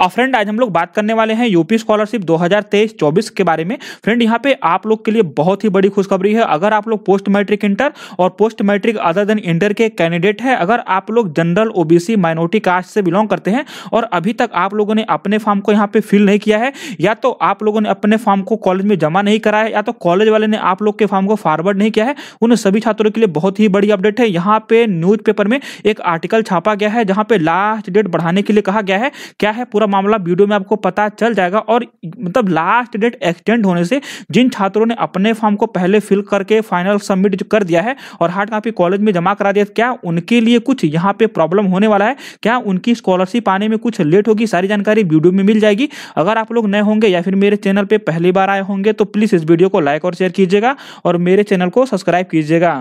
और फ्रेंड आज हम लोग बात करने वाले हैं यूपी स्कॉलरशिप 2023-24 के बारे में फ्रेंड यहाँ पे आप लोग के लिए बहुत ही बड़ी खुशखबरी है अगर आप लोग पोस्ट मैट्रिक इंटर और post matric other than inter के कैंडिडेट है अगर आप लोग जनरल ओबीसी माइनॉरिटी कास्ट से बिलोंग करते हैं और अभी तक आप लोगों ने अपने फॉर्म को यहाँ पे फिल नहीं किया है या तो आप लोगों ने अपने फॉर्म को कॉलेज में जमा नहीं करा है या तो कॉलेज वाले ने आप लोग के फॉर्म को फॉरवर्ड नहीं किया है उन सभी छात्रों के लिए बहुत ही बड़ी अपडेट है यहाँ पे न्यूज में एक आर्टिकल छापा गया है जहाँ पे लास्ट डेट बढ़ाने के लिए कहा गया है क्या है पूरा मामला वीडियो में आपको पता चल जाएगा और मतलब लास्ट डेट एक्सटेंड होने से जिन छात्रों ने अपने फॉर्म को पहले फिल करके फाइनल सबमिट कर दिया है और हार्ड कॉपी कॉलेज में जमा करा दिया क्या उनके लिए कुछ यहाँ पे प्रॉब्लम होने वाला है क्या उनकी स्कॉलरशिप आने में कुछ लेट होगी सारी जानकारी वीडियो में मिल जाएगी अगर आप लोग नए होंगे या फिर मेरे चैनल पर पहली बार आए होंगे तो प्लीज़ इस वीडियो को लाइक और शेयर कीजिएगा और मेरे चैनल को सब्सक्राइब कीजिएगा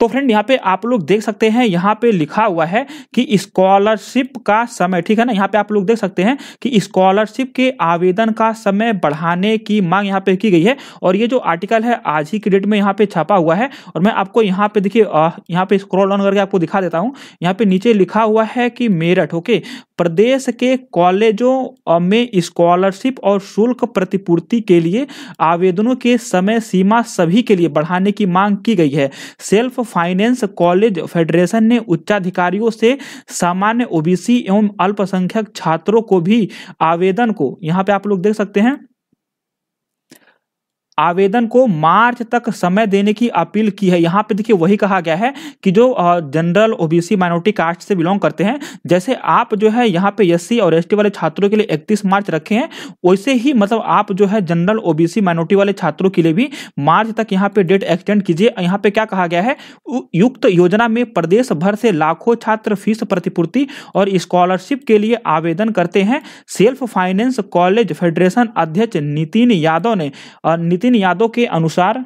तो फ्रेंड यहाँ पे आप लोग देख सकते हैं यहाँ पे लिखा हुआ है कि स्कॉलरशिप का समय ठीक है ना यहाँ पे आप लोग देख सकते हैं कि स्कॉलरशिप के आवेदन का समय बढ़ाने की मांग यहाँ पे की गई है और ये जो आर्टिकल है आज ही के डेट में यहाँ पे छापा हुआ है और मैं आपको यहाँ पे देखिए यहाँ पे स्क्रॉल ऑन करके आपको दिखा देता हूँ यहाँ पे नीचे लिखा हुआ है कि मेरठ ओके प्रदेश के कॉलेजों में स्कॉलरशिप और शुल्क प्रतिपूर्ति के लिए आवेदनों के समय सीमा सभी के लिए बढ़ाने की मांग की गई है सेल्फ फाइनेंस कॉलेज फेडरेशन ने उच्चाधिकारियों से सामान्य ओबीसी एवं अल्पसंख्यक छात्रों को भी आवेदन को यहाँ पे आप लोग देख सकते हैं आवेदन को मार्च तक समय देने की अपील की है यहाँ पे देखिए वही कहा गया है कि जो जनरल ओबीसी माइनॉरिटी कास्ट से बिलोंग करते हैं जैसे आप जो है यहाँ पे एससी और एसटी वाले छात्रों के लिए 31 मार्च रखे हैं वैसे ही मतलब आप जो है जनरल ओबीसी माइनॉरिटी वाले छात्रों के लिए भी मार्च तक यहाँ पे डेट एक्सटेंड कीजिए यहाँ पे क्या कहा गया है युक्त योजना में प्रदेश भर से लाखों छात्र फीस प्रतिपूर्ति और स्कॉलरशिप के लिए आवेदन करते हैं सेल्फ फाइनेंस कॉलेज फेडरेशन अध्यक्ष नितिन यादव ने नितिन यादव के अनुसार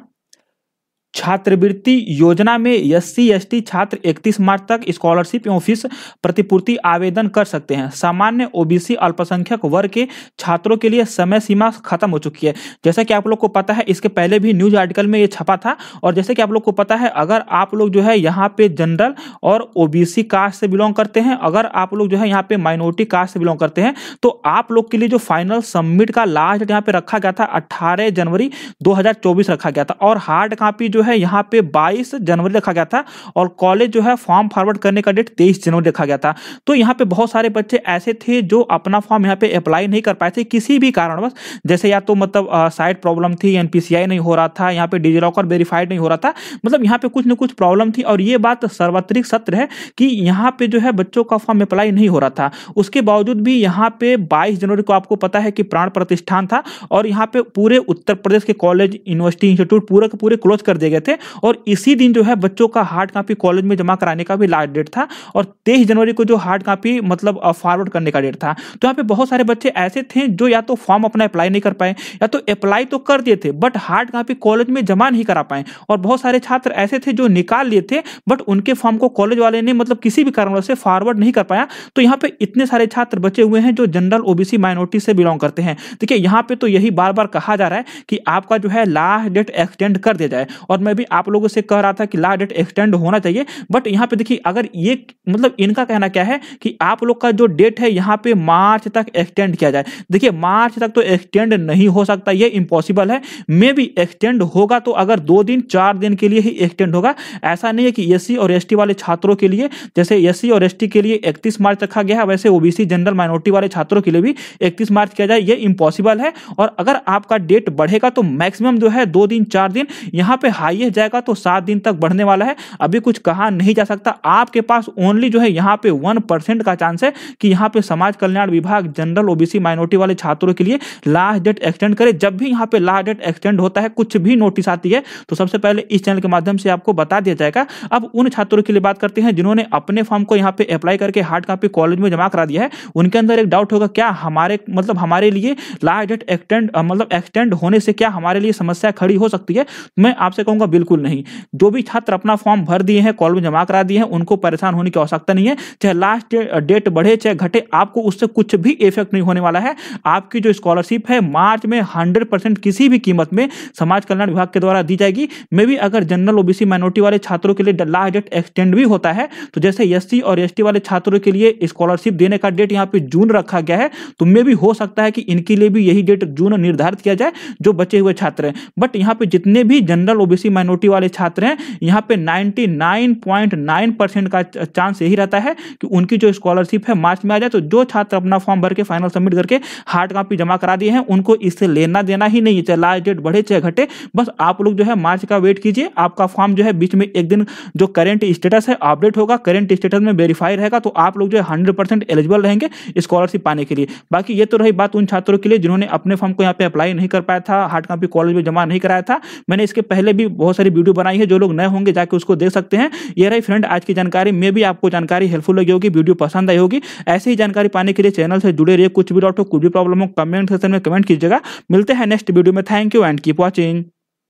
छात्रवृत्ति योजना में एस सी छात्र 31 मार्च तक स्कॉलरशिप एवं फीस प्रतिपूर्ति आवेदन कर सकते हैं सामान्य ओबीसी अल्पसंख्यक वर्ग के छात्रों के लिए समय सीमा खत्म हो चुकी है जैसा कि आप लोग को पता है इसके पहले भी न्यूज आर्टिकल में ये छपा था और जैसे कि आप लोग को पता है अगर आप लोग जो है यहाँ पे जनरल और ओबीसी कास्ट से बिलोंग करते हैं अगर आप लोग जो है यहाँ पे माइनॉरिटी कास्ट से बिलोंग करते हैं तो आप लोग के लिए जो फाइनल सबमिट का लास्ट यहाँ पे रखा गया था अट्ठारह जनवरी दो रखा गया था और हार्ड कॉपी जो है यहाँ पे 22 जनवरी रखा गया था और कॉलेज जो है फॉर्म फॉरवर्ड करने का डेट 23 जनवरी रखा गया था तो यहाँ पे बहुत सारे बच्चे ऐसे थे जो अपना फॉर्म यहाँ पे अप्लाई नहीं कर पाए थे किसी भी कारणवश जैसे या तो मतलब साइट प्रॉब्लम थी एन नहीं हो रहा था यहाँ पे डिजी लॉकर वेरीफाइड नहीं हो रहा था मतलब यहाँ पे कुछ ना कुछ प्रॉब्लम थी और ये बात सर्वत्रिक सत्र है कि यहाँ पे जो है बच्चों का फॉर्म अप्लाई नहीं हो रहा था उसके बावजूद भी यहाँ पे बाईस जनवरी को आपको पता है कि प्राण प्रतिष्ठान था और यहाँ पे पूरे उत्तर प्रदेश के कॉलेज यूनिवर्सिटी इंस्टीट्यूट पूरे के पूरे क्लोज कर दिए गए गए थे और इसी दिन जो है बच्चों का हार्ड कॉपी कॉलेज में जमा कराने का भी लास्ट डेट था और तेईस जनवरी को जो हार्ड कॉपी मतलब फॉरवर्ड करने का डेट था तो यहाँ पे बहुत सारे बच्चे ऐसे थे जो या तो फॉर्म अपना अप्लाई नहीं कर पाए या तो अप्लाई तो कर दिए थे बट हार्ड कॉपी कॉलेज में जमा नहीं करा पाए और बहुत सारे छात्र ऐसे थे जो निकाल लिए थे बट उनके फॉर्म को कॉलेज वाले ने मतलब किसी भी कारण से फॉरवर्ड नहीं कर पाया तो यहाँ पे इतने सारे छात्र बचे हुए हैं जो जनरल ओबीसी माइनॉरिटी से बिलोंग करते हैं देखिए यहाँ पे तो यही बार बार कहा जा रहा है कि आपका जो है लास्ट डेट एक्सटेंड कर दिया जाए और और मैं भी आप लोगों से कह रहा था कि ला डेट एक्सटेंड होना चाहिए बट यहाँ पे देखिए अगर ये मतलब इनका कहना क्या है कि आप लोग का जो डेट है यहाँ पे मार्च तक एक्सटेंड किया जाए देखिए मार्च तक तो एक्सटेंड नहीं हो सकता ये इम्पॉसिबल है मे भी एक्सटेंड होगा तो अगर दो दिन चार दिन के लिए ही एक्सटेंड होगा ऐसा नहीं है कि एस और एस वाले छात्रों के लिए जैसे एस और एस के लिए इकतीस मार्च रखा गया है वैसे ओबीसी जनरल माइनॉरिटी वाले छात्रों के लिए भी इकतीस मार्च किया जाए ये इम्पॉसिबल है और अगर आपका डेट बढ़ेगा तो मैक्सिमम जो है दो दिन चार दिन यहाँ पे हाईएस्ट जाएगा तो सात दिन तक बढ़ने वाला है अभी कुछ कहा नहीं जा सकता आपके पास ओनली जो है यहाँ पे वन परसेंट का चांस है कि यहाँ पे समाज कल्याण विभाग जनरल ओबीसी माइनॉरिटी वाले छात्रों के लिए लास्ट डेट एक्सटेंड करे जब भी यहाँ पे लास्ट डेट एक्सटेंड होता है कुछ भी नोटिस आती है तो सबसे पहले इस चैनल के माध्यम से आपको बता दिया जाएगा अब उन छात्रों के लिए बात करते हैं जिन्होंने अपने फॉर्म को यहाँ पे अप्लाई करके हार्ड कॉपी कॉलेज में जमा करा दिया है उनके अंदर एक डाउट होगा क्या हमारे मतलब हमारे लिए लास्ट डेट एक्सटेंड मतलब एक्सटेंड होने से क्या हमारे लिए समस्या खड़ी हो सकती है मैं आपसे कहूँगा कहूंगा बिल्कुल नहीं जो भी छात्र अपना फॉर्म भर दिए हैं कॉलेज जमा करा दिए हैं उनको परेशान होने की आवश्यकता नहीं है चाहे लास्ट डेट बढ़े चाहे घटे आपको उससे कुछ भी इफेक्ट नहीं होने वाला है आपकी जो स्कॉलरशिप है मार्च में हंड्रेड किसी भी कीमत में समाज कल्याण विभाग के द्वारा दी जाएगी मे भी अगर जनरल ओबीसी माइनॉरिटी वाले छात्रों के लिए लास्ट डेट एक्सटेंड भी होता है तो जैसे एस और एस वाले छात्रों के लिए स्कॉलरशिप देने का डेट यहाँ पे जून रखा गया है तो मे भी हो सकता है कि इनके लिए भी यही डेट जून निर्धारित किया जाए जो बचे हुए छात्र हैं बट यहाँ पे जितने भी जनरल ओबीसी ओबीसी माइनॉरिटी वाले छात्र हैं यहाँ पे 99.9 परसेंट का चांस यही रहता है कि उनकी जो स्कॉलरशिप है मार्च में आ जाए तो जो छात्र अपना फॉर्म भर के फाइनल सबमिट करके हार्ड कॉपी जमा करा दिए हैं उनको इससे लेना देना ही नहीं है चाहे लास्ट डेट बढ़े चाहे घटे बस आप लोग जो है मार्च का वेट कीजिए आपका फॉर्म जो है बीच में एक दिन जो करेंट स्टेटस है अपडेट होगा करेंट स्टेटस में वेरीफाई रहेगा तो आप लोग जो है हंड्रेड एलिजिबल रहेंगे स्कॉलरशिप पाने के लिए बाकी ये तो रही बात उन छात्रों के लिए जिन्होंने अपने फॉर्म को यहाँ पे अप्लाई नहीं कर पाया था हार्ड कॉपी कॉलेज में जमा नहीं कराया था मैंने इसके पहले भी बहुत सारी वीडियो बनाई है जो लोग नए होंगे जाके उसको देख सकते हैं ये रही फ्रेंड आज की जानकारी में भी आपको जानकारी हेल्पफुल लगी होगी वीडियो पसंद आई होगी ऐसी ही जानकारी पाने के लिए चैनल से जुड़े रहिए कुछ भी डॉट हो कुछ भी प्रॉब्लम हो कमेंट सेक्शन में कमेंट कीजिएगा मिलते हैं नेक्स्ट वीडियो में thank you and keep watching